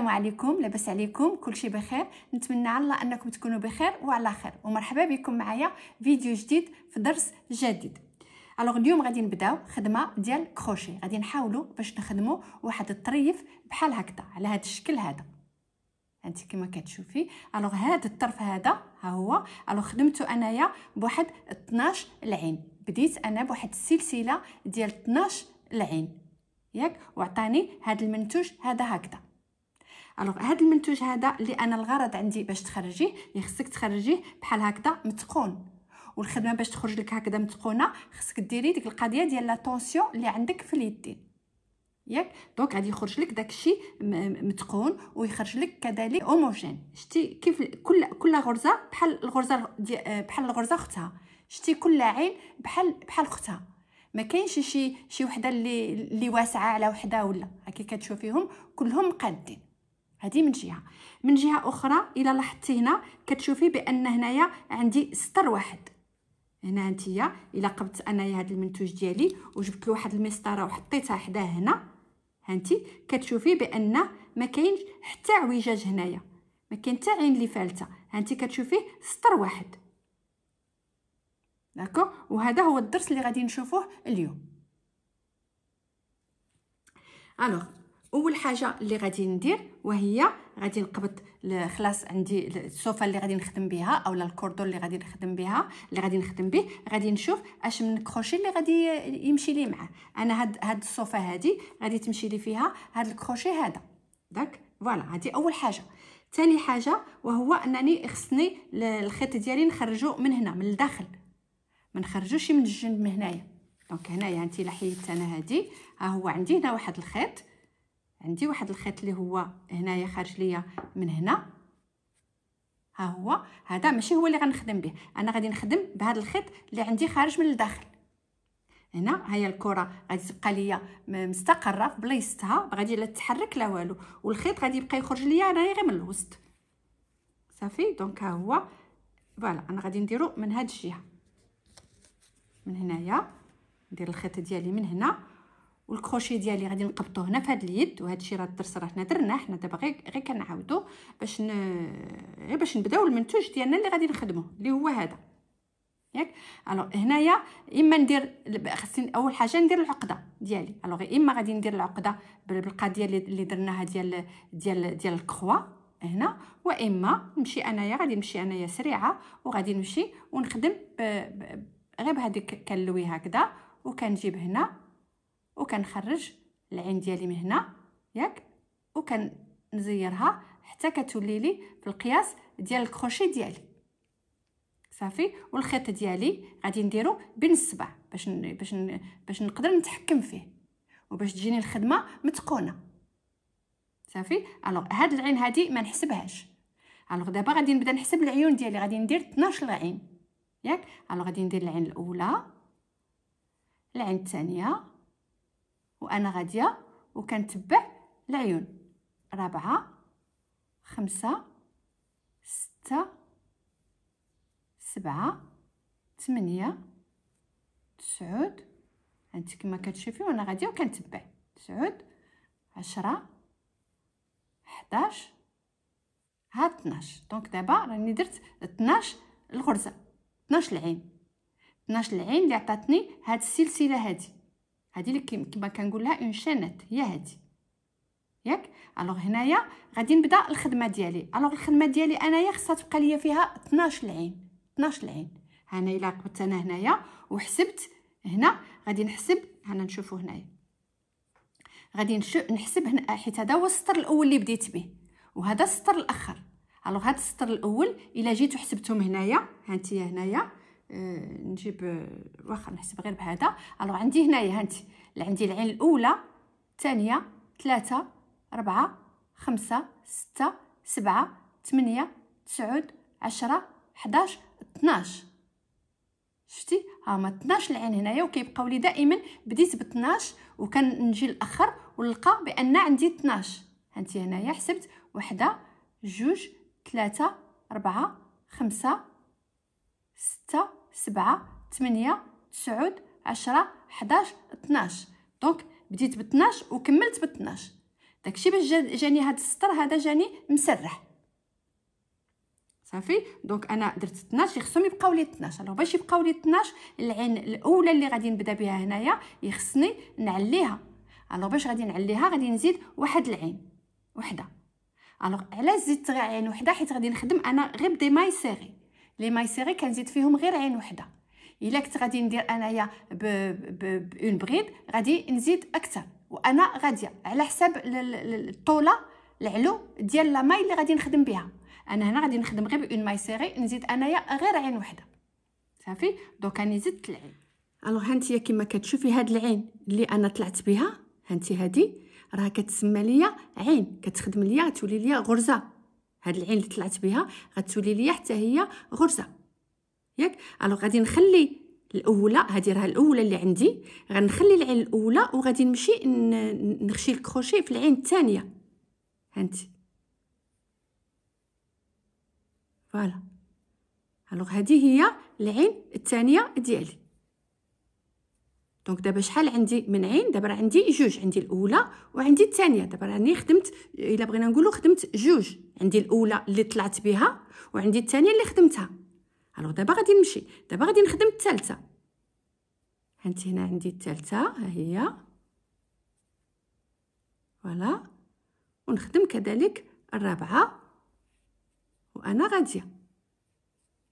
السلام عليكم لاباس عليكم كلشي بخير نتمنى على الله انكم تكونوا بخير وعلى خير ومرحبا بكم معايا فيديو جديد في درس جديد الوغ اليوم غادي نبداو خدمه ديال كروشي غادي نحاولوا باش نخدموا واحد الطريف بحال هكذا على هذا الشكل هذا انت كما كتشوفي الوغ هذا الطرف هذا ها هو الوغ خدمته انايا بواحد 12 العين بديت انا بواحد السلسله ديال 12 العين ياك وعطاني هذا المنتوج هذا هكذا الوغ هذا المنتوج هذا اللي انا الغرض عندي باش تخرجيه اللي يعني خصك تخرجيه بحال هكذا متقون والخدمه باش تخرج لك هكذا متقونه خصك ديري ديك القضيه ديال لا طونسيون اللي عندك في اليدين ياك دونك غادي يخرج لك داكشي متقون ويخرج لك كذلك هوموجين شتي كيف كل كل غرزه بحال الغرزه بحال الغرزه اختها شتي كل عين بحال بحال اختها ما كاينش شي شي وحده اللي اللي واسعه على وحده ولا هكا كتشوفيهم كلهم قادين هذه من جهه من جهه اخرى الى لاحظتي هنا كتشوفي بان هنايا عندي سطر واحد هنا انتيا الا قبضت انايا هذا المنتوج ديالي وجبت له واحد المسطره وحطيتها حداه هنا هانتي كتشوفي بان ما كاينش حتى عويجاج هنايا ما كاين حتى عين اللي فالته هانتي كتشوفيه سطر واحد داكو وهذا هو الدرس اللي غادي نشوفوه اليوم الوغ اول حاجه اللي غادي ندير وهي غادي نقبض خلاص عندي الصوفه اللي غادي نخدم بها اولا الكوردون اللي غادي نخدم بها اللي غادي نخدم به غادي نشوف اش من الكروشي اللي غادي يمشي لي معاه انا هاد هاد الصوفه هادي غادي تمشي لي فيها هاد الكروشي هذا داك فوالا هادي اول حاجه ثاني حاجه وهو انني خصني الخيط ديالي نخرجو من هنا من الداخل ما نخرجوش من الجنب من هنايا دونك هنايا انت الا انا هادي ها هو عندي هنا واحد الخيط عندي واحد الخيط اللي هو هنايا خارج ليا من هنا ها هو هذا ماشي هو اللي غنخدم به انا غادي نخدم بهذا الخيط اللي عندي خارج من الداخل هنا هي الكره غادي تبقى ليا مستقره في بلايصتها غادي لا تتحرك لا والو والخيط غادي يبقى يخرج ليا انا غير من الوسط صافي دونك ها هو فوالا انا غادي نديرو من هاد الجهه من هنايا ندير الخيط ديالي من هنا والكروشي ديالي غادي نقبطو هنا في هاد اليد وهذا الشيء راه الدرس راه حنا درناه حنا دابا غير غير كنعاودو باش ن... غير باش نبداو المنتوج ديالنا اللي غادي نخدموه اللي هو هذا ياك الوغ هنايا اما ندير خصني اول حاجه ندير العقده ديالي الوغ اما غادي ندير العقده بالقضيه اللي درناها ديال ديال ديال الكخوا هنا واما نمشي انايا غادي نمشي انايا سريعه وغادي نمشي ونخدم غير بهذيك كنلوي هكذا وكنجيب هنا وكنخرج العين ديالي من هنا ياك وكنزيرها حتى كتولي لي في القياس ديال الكروشي ديالي صافي والخيط ديالي غادي نديرو بين الصبع باش ن... باش ن... باش نقدر نتحكم فيه وباش تجيني الخدمه متقونه صافي الوغ هاد العين هادي ما نحسبهاش الوغ دابا غادي نبدا نحسب العيون ديالي غادي ندير 12 عين ياك الوغ غادي ندير العين الاولى العين الثانيه وانا غاديه وكنتبع العيون ربعة خمسه سته سبعه ثمانيه تسعود انت كما كتشوفي وانا غاديه وكنتبع تسعود عشرة حداش هاد 12 دونك دابا راني درت 12 الغرزه 12 العين 12 العين اللي عطاتني هاد السلسله هادي هذه اللي كما كنقول لها اون شينيت هي هذه ياك الوغ هنايا غادي نبدا الخدمه ديالي الوغ الخدمه ديالي انايا خصها تبقى ليا فيها 12 العين 12 العين انا الا قبت انا هنايا وحسبت هنا غادي نحسب هنا نشوفو هنايا غادي نحسب هنا حيت هذا هو السطر الاول اللي بديت به وهذا السطر الاخر الوغ هذا السطر الاول الا جيت وحسبتهم هنايا هانتيا هنايا آه، نجيب آه، واخا نحسب غير بهذا الوغ عندي هنايا هانتي عندي العين الاولى الثانيه ثلاثة أربعة خمسة ستة سبعة ثمانية تسعود عشرة حداش اثناش شفتي هما 12 العين هنايا وكيبقاو لي دائما بديت ب 12 وكنجي الاخر ونلقى بان عندي 12 هانتي هنايا حسبت وحده جوج ثلاثة أربعة خمسة ستة سبعة ثمانية تسعود عشرة حداش اتناش دونك بديت باتناش وكملت باتناش داكشي باش جاني هاد السطر هذا جاني مسرح صافي دونك انا درت 12 خصهم يبقاو لي 12 الوغ باش يبقاو لي 12 العين الاولى اللي غادي نبدا بها هنايا يخصني نعليها الوغ باش غادي نعليها غادي نزيد واحد العين وحده الوغ علاش زدت غير عين وحده حيت غادي نخدم انا غير بدي ماي سيغي لي ماي سيري كنزيد فيهم غير عين وحده الا كنت غادي ندير انايا ب ب اون بريد غادي نزيد اكثر وانا غاديه على حساب الطوله العلو ديال لا ماي اللي غادي نخدم بها انا هنا غادي نخدم غير اون ماي سيري نزيد انايا غير عين وحده صافي دونك انا زدت العين الوغ هانتيا كما كتشوفي هاد العين اللي انا طلعت بها هانتي هادي راه كتسمى ليا عين كتخدم ليا تولي ليا غرزه هاد العين اللي طلعت بها غتولي ليا حتى هي غرزه ياك الوغ غادي نخلي الاولى هادي راه الاولى اللي عندي غنخلي العين الاولى وغادي نمشي نخشي الكروشي في العين الثانيه هانتي فوالا الوغ هادي هي العين الثانيه ديالي دونك دابا شحال عندي من عين دابا راه عندي جوج عندي الاولى وعندي الثانيه دابا راني خدمت الا بغينا نقولوا خدمت جوج عندي الاولى اللي طلعت بها وعندي الثانيه اللي خدمتها الوغ دابا غادي نمشي دابا غادي نخدم الثالثه هانت هنا عندي الثالثه ها هي فوالا ونخدم كذلك الرابعه وانا غاديه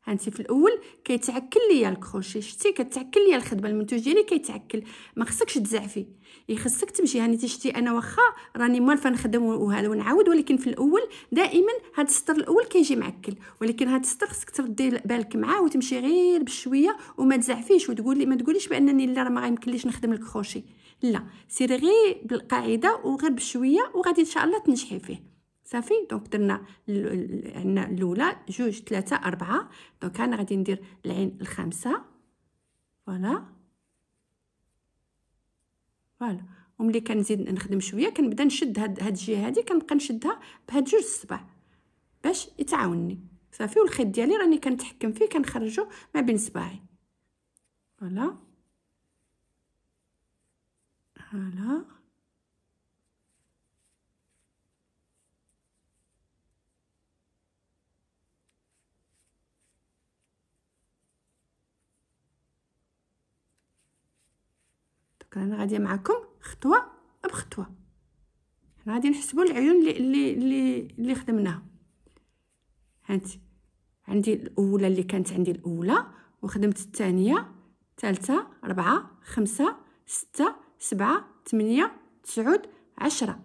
هانتي في الاول كيتعكل ليا الكروشي شتي كتعكل ليا الخدمه المنتوج ديالي كيتعكل ما خصكش تزعفي يخصك تمشي هاني تشتي انا واخا راني موالفه نخدم وهذا ونعاود ولكن في الاول دائما هاد السطر الاول كيجي معكل ولكن هاد السطر خصك تردي بالك معاه وتمشي غير بشويه وما تزعفيش وتقولي ما تقوليش بانني لا راه ما غيمكنليش نخدم الكروشي لا سيري غير بالقاعده وغير بشويه وغادي ان شاء الله تنجحي فيه صافي دونك درنا عندنا الاولى جوج ثلاثة أربعة دونك انا غادي ندير العين الخامسة فوالا فوالا وملي كنزيد نخدم شويه كنبدا نشد هاد هاد الجهه هادي كنبقى نشدها بهاد جوج الصبع باش يتعاونني صافي والخيط ديالي راني كنتحكم فيه كنخرجو ما بين صباعي فوالا فوالا انا غادي معكم خطوه بخطوه حنا غادي نحسبوا العيون اللي اللي اللي, اللي خدمناها هانت عندي الاولى اللي كانت عندي الاولى وخدمت الثانيه ثالثه ربعة خمسة ستة سبعة ثمانية تسعود عشرة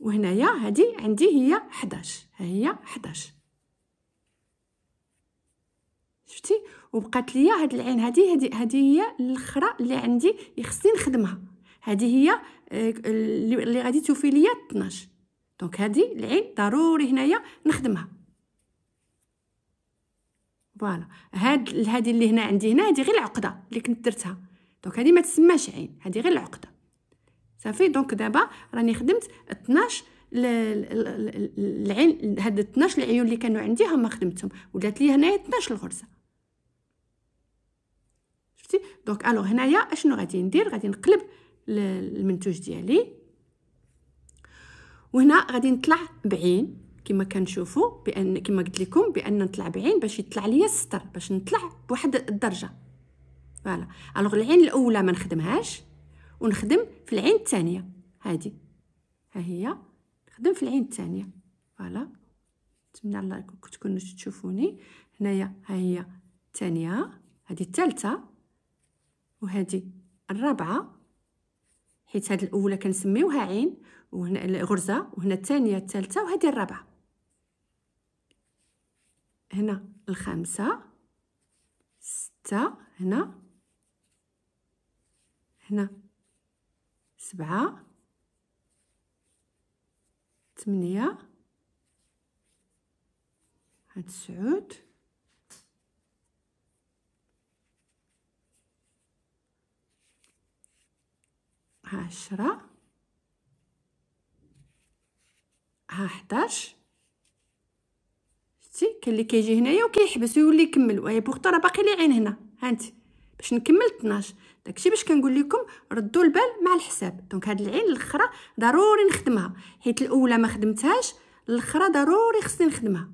وهنايا هذه عندي هي 11 ها هي 11 وبقات ليا هاد العين هادي هادي هادي هي الاخرى اللي عندي خصني نخدمها هادي هي آه، اللي غادي توفي ليا 12 دونك هادي العين ضروري هنايا نخدمها فوالا هاد هادي اللي هنا عندي هنا هادي غير العقده اللي كنت درتها دونك هادي ما تسماش عين هادي غير العقده صافي دونك دابا راني خدمت 12 العين هاد 12 العيون اللي كانوا عندي هما خدمتهم ولات لي هنايا 12 الغرزه شفتي دونك الوغ هنايا اشنو غادي ندير غادي نقلب المنتوج ديالي وهنا غادي نطلع بعين كما كنشوفوا بان كما قلت لكم بان نطلع بعين باش يطلع ليا السطر باش نطلع بواحد الدرجه فوالا الوغ العين الاولى ما نخدمهاش ونخدم في العين الثانيه هادي ها هي نخدم في العين الثانيه فوالا نتمنى الله تكونوا تشوفوني هنايا ها هي الثانيه هذه الثالثه وهذه الرابعه حيت هذه الاولى كنسميوها عين وهنا الغرزه وهنا الثانيه الثالثه وهذه الرابعه هنا الخامسه سته هنا هنا سبعه ثمانيه هاد السعود عشرة ها حداش شتي كان اللي كيجي هنايا وكيحبس ويولي يكمل وهي بوغتا راه باقي لي عين هنا هانتي باش نكمل 12 داكشي باش كنقول لكم ردوا البال مع الحساب دونك هاد العين الاخرى ضروري نخدمها حيت الاولى ما خدمتهاش الاخرى ضروري خصني نخدمها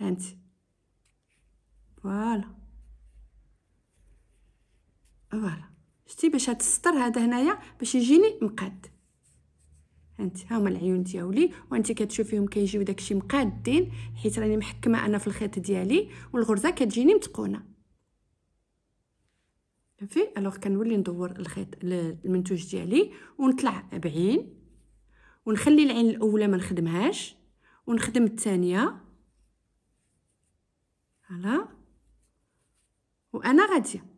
هانتي فوالا فوالا شتي باش هاد السطر هذا هنايا باش يجيني مقاد انت ها هما العيون دياولي وانت كتشوفيهم كيجيو داكشي مقادين حيت راني محكمه انا في الخيط ديالي والغرزه كتجيني متقونه صافي الوغ كنولي ندور الخيط المنتوج ديالي ونطلع بعين ونخلي العين الاولى ما نخدمهاش ونخدم الثانيه هلا وانا غاديه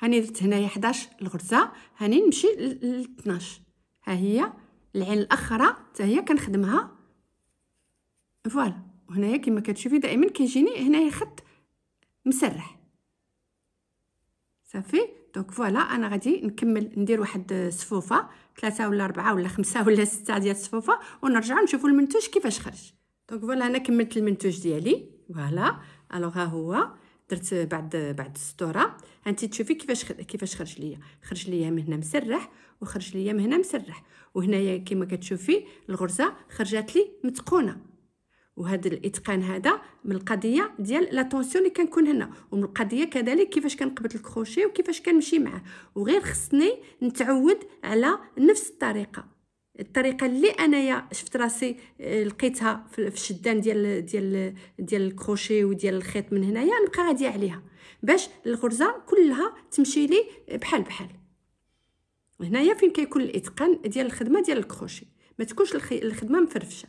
هاني درت هنايا 11 الغرزه هاني نمشي ل 12 ها هي العين الاخرى حتى هي كنخدمها فوالا وهنايا كما كتشوفي دائما كيجيني هنايا خط مسرح صافي دونك فوالا انا غادي نكمل ندير واحد صفوفه ثلاثه ولا اربعه ولا خمسه ولا سته ديال الصفوفه ونرجع نشوفوا المنتوج كيفاش خرج دونك فوالا انا كملت المنتوج ديالي فوالا الوغ ها هو درت بعد بعد السطوره انت تشوفي كيفاش كيفاش خرج ليا خرج ليا من هنا مسرح وخرج ليا من هنا مسرح وهنايا كما كتشوفي الغرزه خرجت لي متقونه وهذا الاتقان هذا من القضيه ديال لا طونسيون اللي كنكون هنا ومن القضيه كذلك كيفاش كنقبط الكروشيه وكيفاش كنمشي معاه وغير خصني نتعود على نفس الطريقه الطريقه اللي انايا شفت راسي آه، لقيتها في الشدان ديال ديال ديال الكروشي وديال الخيط من هنايا نبقى غاديه عليها باش الغرزه كلها تمشي لي بحال بحال هنايا فين كيكون الاتقان ديال الخدمه ديال الكروشي ما تكونش الخدمه مفرفشه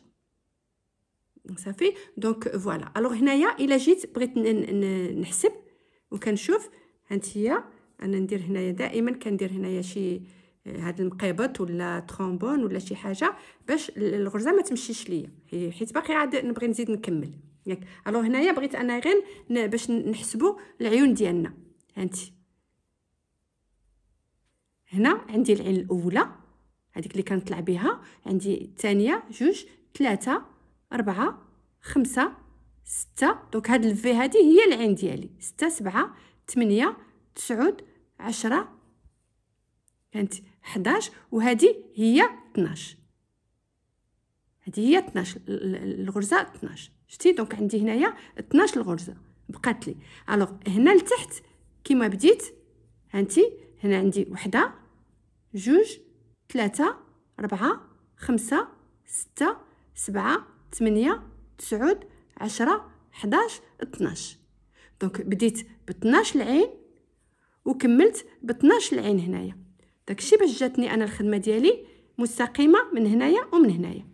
صافي دونك فوالا الوغ هنايا الا جيت بغيت نحسب وكنشوف هانتيا انا ندير هنايا دائما كندير هنايا شي آه، هاد المقيبط ولا ترومبون ولا شي حاجه باش الغرزه ما تمشيش ليا حيت باقي عاد نبغي نزيد نكمل ياك الو هنايا بغيت انا غير باش نحسبوا العيون ديالنا هانتي هنا عندي العين الاولى هذيك اللي كنطلع بها عندي الثانيه جوج ثلاثة أربعة خمسة ستة دونك هاد الفي هادي هي العين ديالي ستة سبعة ثمانية تسعود عشرة كانت 11 وهذه هي 12 هذه هي 12 الغرزه 12 شتي دونك عندي هنايا 12 الغرزه بقات لي الوغ هنا لتحت كيما بديت هانتي هنا عندي وحده جوج ثلاثه أربعة خمسة ستة سبعة ثمانية تسعود عشرة حداش اثناش دونك بديت بطناش العين وكملت بطناش العين هنايا داكشي باش جاتني انا الخدمه ديالي مستقيمه من هنايا ومن هنايا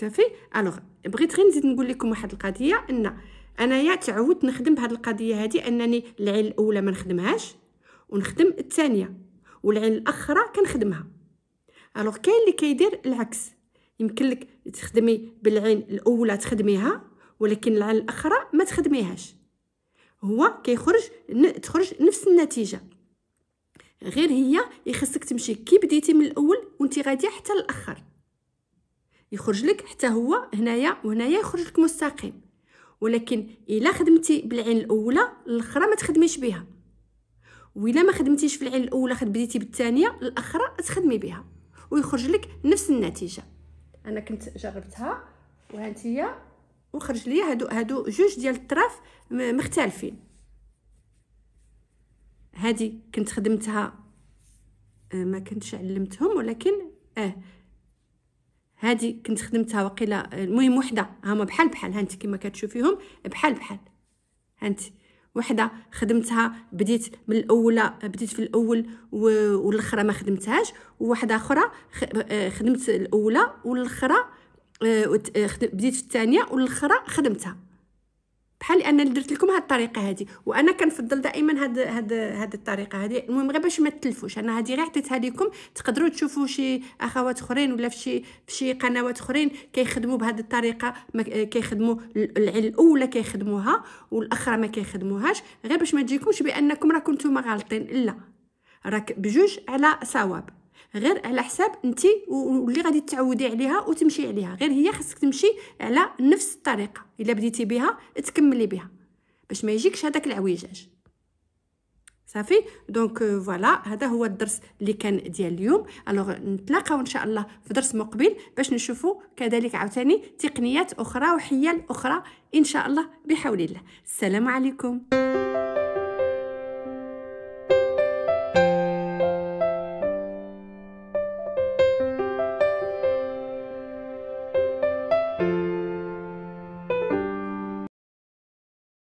صافي الوغ بغيت غير نزيد نقول لكم واحد القضيه ان انايا تعودت نخدم بهاد القضيه هادي انني العين الاولى ما نخدمهاش ونخدم الثانيه والعين الاخرى كنخدمها الوغ كاين اللي كيدير العكس يمكن لك تخدمي بالعين الاولى تخدميها ولكن العين الاخرى ما تخدميهاش هو كيخرج تخرج نفس النتيجه غير هي يخصك تمشي كي بديتي من الاول وانت غاديه حتى الاخر يخرج لك حتى هو هنايا وهنايا يخرج لك مستقيم ولكن الا خدمتي بالعين الاولى الاخرى ما تخدميش بها وإلا ما خدمتيش في العين الاولى خد بديتي بالثانيه الاخرى تخدمي بها ويخرج لك نفس النتيجه انا كنت جربتها وهانتيا وخرج لي هادو هادو جوج ديال الطراف مختلفين هادي كنت خدمتها آه، ما كنتش علمتهم ولكن اه هادي كنت خدمتها وقيله آه، المهم وحده هما بحال بحال هانت كما كتشوفيهم بحال بحال هانت وحده خدمتها بديت من الاولى بديت في الاول والاخرى ما خدمتهاش وواحده اخرى آه، خدمت الاولى والاخرى آه، آه، بديت في الثانيه والاخرى خدمتها بحال لان درت لكم هاد الطريقه هادي وانا كنفضل دائما هاد هاد هاد الطريقه هادي المهم غير باش ما تلفوش انا هادي غير عطيتها لكم تقدروا تشوفوا شي اخوات اخرين ولا في شي في شي قنوات اخرين كيخدموا بهاد الطريقه كيخدموا العين الاولى كيخدموها والاخرى ما كيخدموهاش غير باش ما تجيكمش بانكم راكم نتوما غالطين لا راك بجوج على صواب غير على حساب انت واللي غادي تعودي عليها وتمشي عليها غير هي خصك تمشي على نفس الطريقه الا بديتي بها تكملي بها باش ما يجيكش هذاك العويجاج صافي دونك آه، فوالا هذا هو الدرس اللي كان ديال اليوم الوغ نتلاقاو ان شاء الله في درس مقبل باش نشوفوا كذلك عاوتاني تقنيات اخرى وحيل اخرى ان شاء الله بحول الله السلام عليكم